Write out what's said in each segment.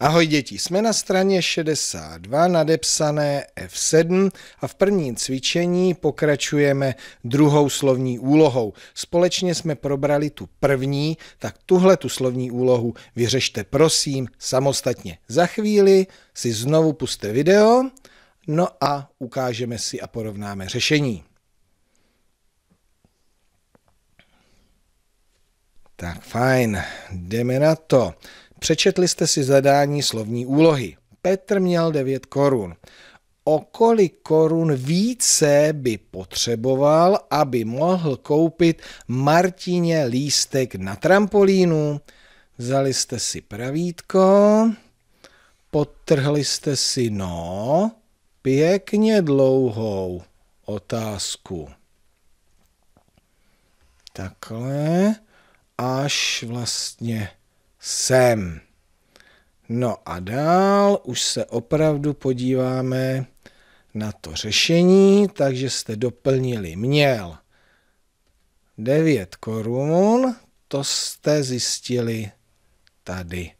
Ahoj děti, jsme na straně 62 nadepsané F7 a v prvním cvičení pokračujeme druhou slovní úlohou. Společně jsme probrali tu první, tak tuhle tu slovní úlohu vyřešte prosím samostatně. Za chvíli si znovu puste video, no a ukážeme si a porovnáme řešení. Tak fajn, jdeme na to. Přečetli jste si zadání slovní úlohy. Petr měl 9 korun. O kolik korun více by potřeboval, aby mohl koupit Martině lístek na trampolínu? Vzali jste si pravítko, potrhli jste si no, pěkně dlouhou otázku. Takhle, až vlastně sem. No a dál už se opravdu podíváme na to řešení, takže jste doplnili měl 9 korun, to jste zjistili tady.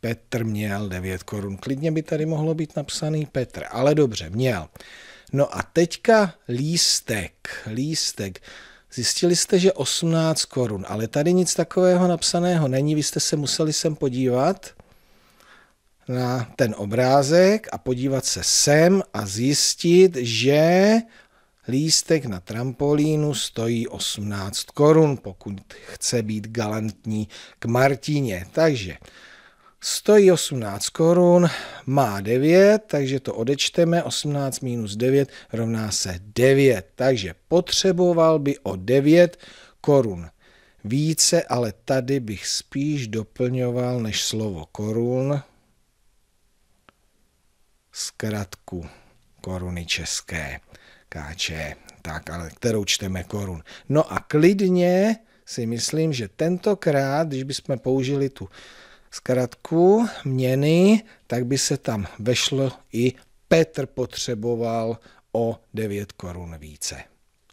Petr měl 9 korun. Klidně by tady mohlo být napsaný Petr, ale dobře, měl. No a teďka lístek, lístek. Zjistili jste, že 18 korun, ale tady nic takového napsaného není. Vy jste se museli sem podívat na ten obrázek a podívat se sem a zjistit, že lístek na trampolínu stojí 18 korun, pokud chce být galantní k Martině. Takže Stojí 18 korun, má 9, takže to odečteme. 18 minus 9 rovná se 9. Takže potřeboval by o 9 korun více, ale tady bych spíš doplňoval než slovo korun zkratku koruny české, káče, tak, ale kterou čteme korun. No a klidně si myslím, že tentokrát, když bychom použili tu zkrátku měny, tak by se tam vešlo i Petr potřeboval o 9 korun více.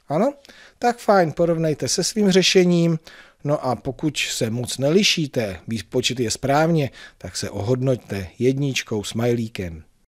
Ano? Tak fajn, porovnejte se svým řešením. No a pokud se moc nelišíte, výpočet je správně, tak se ohodnoťte jedničkou, smajlíkem.